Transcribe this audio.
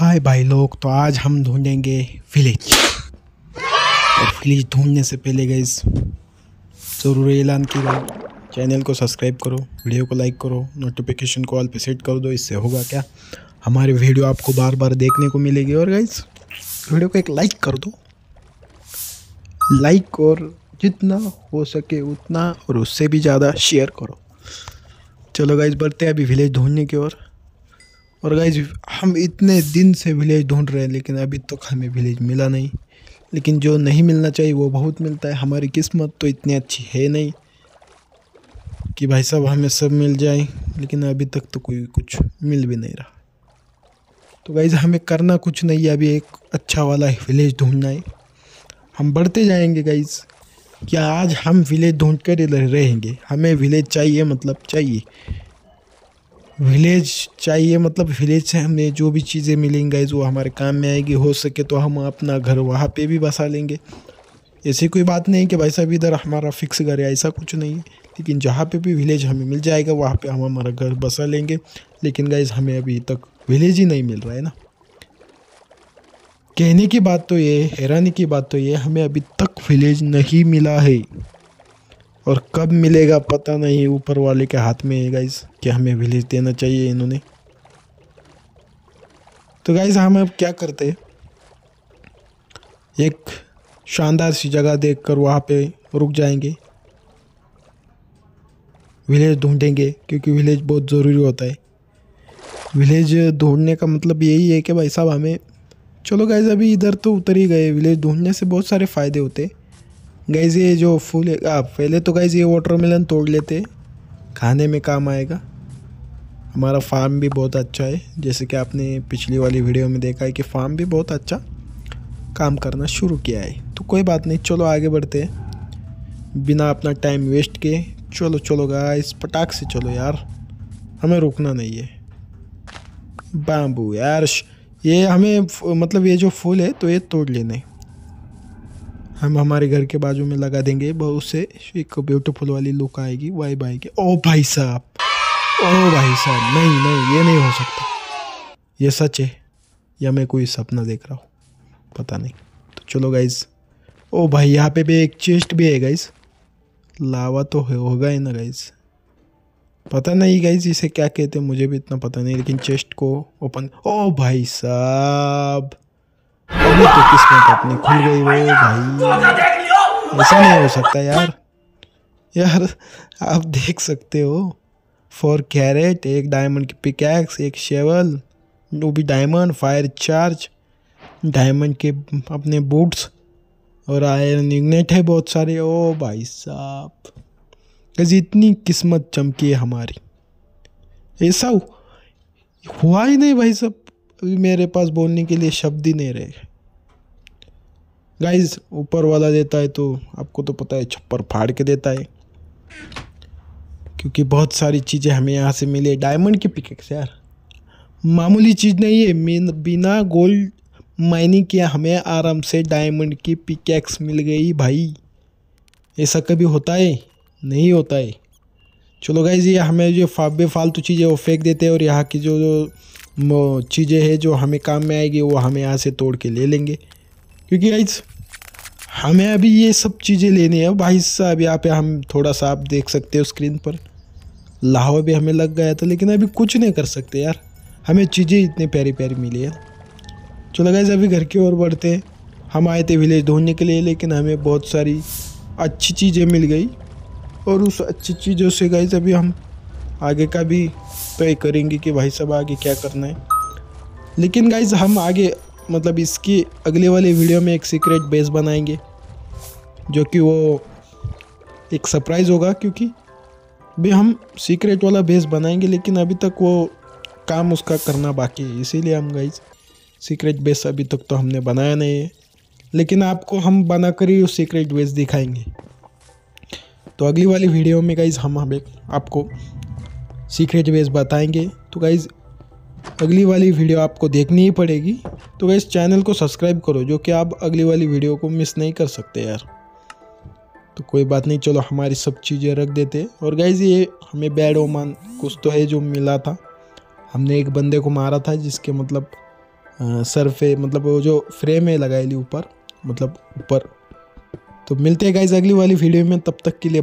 हाय भाई लोग तो आज हम ढूंढेंगे विलेज और विलेज ढूंढने से पहले गए जरूरी ऐलान की चैनल को सब्सक्राइब करो वीडियो को लाइक करो नोटिफिकेशन को ऑल पे सेट कर दो इससे होगा क्या हमारे वीडियो आपको बार बार देखने को मिलेगी और गाइज वीडियो को एक लाइक कर दो लाइक और जितना हो सके उतना और उससे भी ज़्यादा शेयर करो चलो गाइज बढ़ते हैं अभी विलेज ढूंढने की ओर और गाइज हम इतने दिन से विलेज ढूंढ रहे हैं लेकिन अभी तक तो हमें विलेज मिला नहीं लेकिन जो नहीं मिलना चाहिए वो बहुत मिलता है हमारी किस्मत तो इतनी अच्छी है नहीं कि भाई साहब हमें सब मिल जाए लेकिन अभी तक तो कोई कुछ मिल भी नहीं रहा तो गाइज हमें करना कुछ नहीं है अभी एक अच्छा वाला विलेज ढूंढना है हम बढ़ते जाएंगे गाइज क्या आज हम विलेज ढूंढ कर रहेंगे हमें विलेज चाहिए मतलब चाहिए विलेज चाहिए मतलब विलेज से हमें जो भी चीज़ें मिलेंगी गाइज वो हमारे काम में आएगी हो सके तो हम अपना घर वहाँ पे भी बसा लेंगे ऐसी कोई बात नहीं कि भाई साहब इधर हमारा फिक्स घर है ऐसा कुछ नहीं है लेकिन जहाँ पे भी विलेज हमें मिल जाएगा वहाँ पे हम हमारा घर बसा लेंगे लेकिन गाइज हमें अभी तक विलेज ही नहीं मिल रहा है ना कहने की बात तो ये हैरानी की बात तो ये हमें अभी तक विलेज नहीं मिला है और कब मिलेगा पता नहीं ऊपर वाले के हाथ में है गाइस कि हमें विलेज देना चाहिए इन्होंने तो गाइस हम अब क्या करते हैं एक शानदार सी जगह देखकर वहाँ पर रुक जाएंगे विलेज ढूंढेंगे क्योंकि विलेज बहुत ज़रूरी होता है विलेज ढूंढने का मतलब यही है कि भाई साहब हमें चलो गाइज अभी इधर तो उतर ही गए विलेज ढूंढने से बहुत सारे फ़ायदे होते हैं गैज़ ये जो फूल आप पहले तो गैज़ ये वाटरमेलन तोड़ लेते खाने में काम आएगा हमारा फार्म भी बहुत अच्छा है जैसे कि आपने पिछली वाली वीडियो में देखा है कि फार्म भी बहुत अच्छा काम करना शुरू किया है तो कोई बात नहीं चलो आगे बढ़ते हैं बिना अपना टाइम वेस्ट किए चलो चलो गाइस पटाख से चलो यार हमें रुकना नहीं है बाम्बू यार ये हमें मतलब ये जो फूल है तो ये तोड़ लेने हम हमारे घर के बाजू में लगा देंगे उससे एक ब्यूटीफुल वाली लुक आएगी वाई बाई के ओ भाई साहब ओ भाई साहब नहीं नहीं ये नहीं हो सकता ये सच है या मैं कोई सपना देख रहा हूँ पता नहीं तो चलो गाइज ओ भाई यहाँ पे भी एक चेस्ट भी है गाइज लावा तो होगा ही ना गाइज पता नहीं गाइज इसे क्या कहते हैं मुझे भी इतना पता नहीं लेकिन चेस्ट को ओपन ओ भाई साहब अभी तो किस्मत अपनी खुल गई वो भाई ऐसा नहीं हो सकता यार यार आप देख सकते हो फोर कैरेट एक डायमंड की पिकैक्स एक शेवल वो भी डायमंड फायर चार्ज डायमंड के अपने बूट्स और आयरन इग्नेट है बहुत सारे ओ भाई साहब कैसे इतनी किस्मत चमकी है हमारी ऐसा हुआ ही नहीं भाई साहब अभी मेरे पास बोलने के लिए शब्द ही नहीं रहे गाइज ऊपर वाला देता है तो आपको तो पता है छप्पर फाड़ के देता है क्योंकि बहुत सारी चीज़ें हमें यहाँ से है डायमंड की पिकेक्स यार मामूली चीज़ नहीं है बिना गोल्ड माइनिंग किया हमें आराम से डायमंड की पिकेक्स मिल गई भाई ऐसा कभी होता है नहीं होता है चलो गाइज ये हमें जो फाबे फालतू चीज़ें वो फेंक देते हैं और यहाँ की जो जो चीज़ें हैं जो हमें काम में आएगी वो हमें यहाँ से तोड़ के ले लेंगे क्योंकि आइज हमें अभी ये सब चीज़ें लेनी है भाई साहब यहाँ पे हम थोड़ा सा आप देख सकते हो स्क्रीन पर लाहवा भी हमें लग गया था लेकिन अभी कुछ नहीं कर सकते यार हमें चीज़ें इतने प्यारी प्यारी मिली है चलो गाइज अभी घर की ओर बढ़ते हैं हम आए थे विलेज ढूंढने के लिए लेकिन हमें बहुत सारी अच्छी चीज़ें मिल गई और उस अच्छी चीज़ों से गाइज अभी हम आगे का भी तय करेंगे कि भाई साहब आगे क्या करना है लेकिन गाइज हम आगे मतलब इसकी अगले वाले वीडियो में एक सीक्रेट बेस बनाएंगे जो कि वो एक सरप्राइज़ होगा क्योंकि भी हम सीक्रेट वाला बेस बनाएंगे लेकिन अभी तक वो काम उसका करना बाकी है इसीलिए हम गाइज सीक्रेट बेस अभी तक तो हमने बनाया नहीं है लेकिन आपको हम बना कर ही सीक्रेट बेस दिखाएंगे तो अगली वाली वीडियो में गाइज हम हमें आपको सीक्रेट वेज बताएंगे तो गाइज़ अगली वाली वीडियो आपको देखनी ही पड़ेगी तो गाइज़ चैनल को सब्सक्राइब करो जो कि आप अगली वाली वीडियो को मिस नहीं कर सकते यार तो कोई बात नहीं चलो हमारी सब चीज़ें रख देते और गाइज़ ये हमें बैड ओमान कुछ तो है जो मिला था हमने एक बंदे को मारा था जिसके मतलब सर पे मतलब वो जो फ्रेम है लगाई ली ऊपर मतलब ऊपर तो मिलते हैं गाइज अगली वाली वीडियो में तब तक के लिए